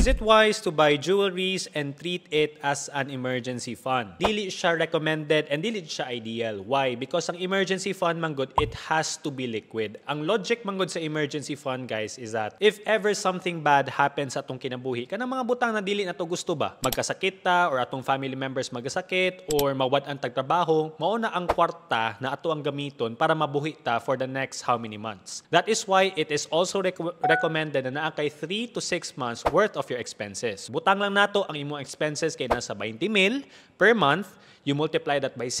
Is it wise to buy jewelries and treat it as an emergency fund? Dili siya recommended and dili siya ideal. Why? Because ang emergency fund manggod, it has to be liquid. Ang logic manggod sa emergency fund guys is that if ever something bad happens atong kinabuhi, kanang mga butang na dili na to gusto ba? Magkasakit ta or atong family members magkasakit or mawad ang tagtrabaho, mao na ang kwarta na ato ang gamiton para mabuhi ta for the next how many months. That is why it is also rec recommended na naa kay 3 to 6 months worth of your expenses. Butang lang nato ang imong expenses kay nasa 20 mil per month. You multiply that by 6,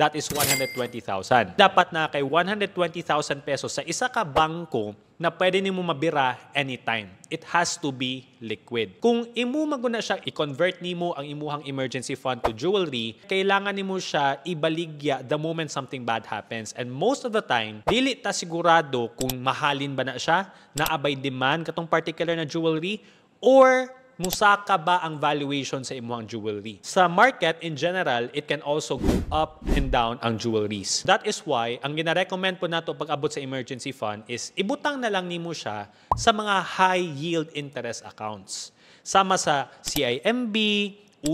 that is 120,000. Dapat na kay 120,000 pesos sa isa ka bangko na pwede nimo mabira anytime. It has to be liquid. Kung imo maguna siya i-convert nimo ang imuhang emergency fund to jewelry, kailangan nimo siya ibaligya the moment something bad happens. And most of the time, dili ta sigurado kung mahalin ba na siya, naabay demand katong particular na jewelry Or musaka ba ang valuation sa imuhang jewelry? Sa market in general, it can also go up and down ang jewelries. That is why, ang ginarecommend po nato pag abot sa emergency fund is ibutang na lang nimo siya sa mga high yield interest accounts. Sama sa CIMB,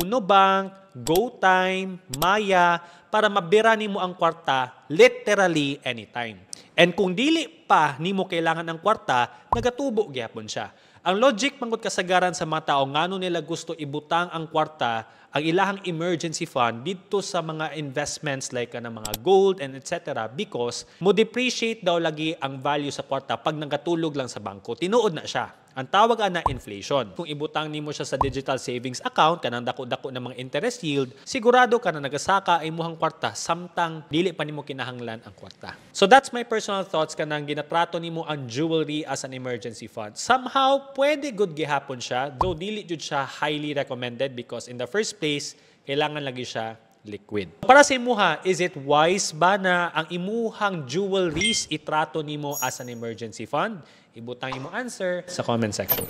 Uno Bank, GoTime, Maya, para mabira nimo ang kwarta literally anytime. And kung dili pa nimo kailangan ang kwarta, nagatubo gyapon siya. Ang logic mangod kasagaran sa mga tao ngano nila gusto ibutang ang kwarta ang ilahang emergency fund dito sa mga investments like uh, ano, ng mga gold and etc because mo depreciate daw lagi ang value sa kwarta pag nagatulog lang sa bangko. Tinuod na siya. Ang tawag na inflation. Kung ibutang nimo siya sa digital savings account kanang dako-dako ng mga interest yield, sigurado ka na nagasaka ay muhang kwarta samtang dili pa nimo kinahanglan ang kwarta. So that's my personal thoughts kanang tinatrato nimo ang jewelry as an emergency fund. Somehow, pwede good gihapon siya, though dili jud siya highly recommended because in the first place, kailangan lagi siya liquid. Para sa imuha, is it wise ba na ang imuhang jewelries itrato nimo as an emergency fund? Ibutang imo answer sa comment section.